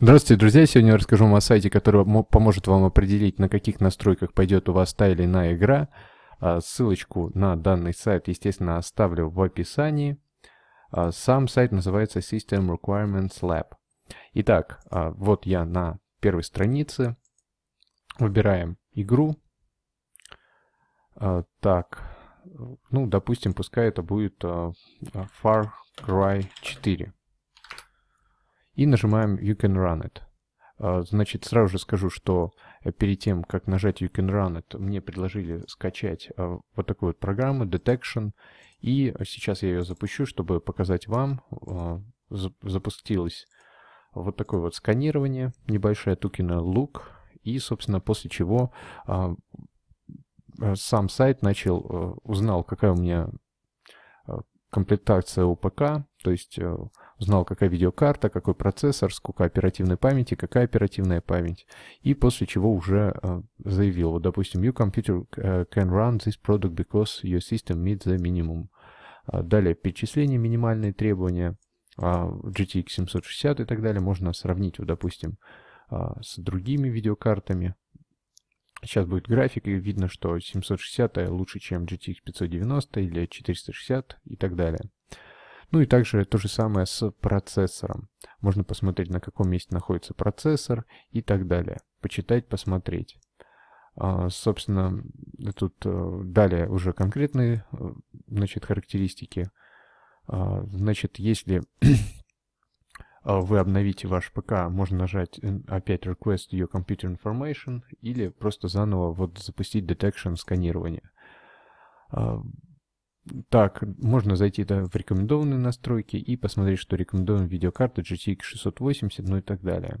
Здравствуйте, друзья! Сегодня я расскажу вам о сайте, который поможет вам определить, на каких настройках пойдет у вас та или иная игра. А, ссылочку на данный сайт, естественно, оставлю в описании. А, сам сайт называется System Requirements Lab. Итак, а, вот я на первой странице. Выбираем игру. Так, ну, допустим, пускай это будет Far Cry 4 и нажимаем You can run it. А, значит, сразу же скажу, что э, перед тем, как нажать You can run it, мне предложили скачать а, вот такую вот программу Detection. И сейчас я ее запущу, чтобы показать вам. А, запустилось вот такое вот сканирование, небольшая тукина Look. И, собственно, после чего сам сайт начал, э, узнал, какая у меня э, комплектация УПК, то есть Узнал, какая видеокарта, какой процессор, сколько оперативной памяти, какая оперативная память. И после чего уже э, заявил, вот, допустим, your computer э, can run this product because your system meets the minimum. А далее перечисление, минимальные требования, а, GTX 760 и так далее. Можно сравнить, вот, допустим, а, с другими видеокартами. Сейчас будет график, и видно, что 760 лучше, чем GTX 590 или 460 и так далее. Ну и также то же самое с процессором. Можно посмотреть, на каком месте находится процессор и так далее. Почитать, посмотреть. А, собственно, тут э, далее уже конкретные э, значит, характеристики. А, значит, если а, вы обновите ваш ПК, можно нажать э, опять Request Your Computer Information или просто заново вот запустить Detection сканирование. Так, можно зайти да, в рекомендованные настройки и посмотреть, что рекомендуем видеокарта GTX 680, ну и так далее.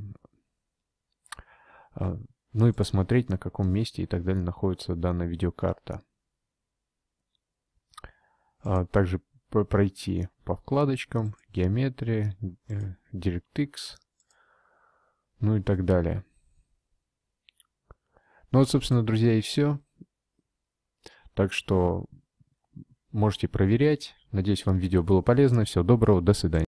А, ну и посмотреть, на каком месте и так далее находится данная видеокарта. А, также пройти по вкладочкам, геометрия, э, DirectX, ну и так далее. Ну вот, собственно, друзья, и все. Так что можете проверять. Надеюсь, вам видео было полезно. Всего доброго, до свидания.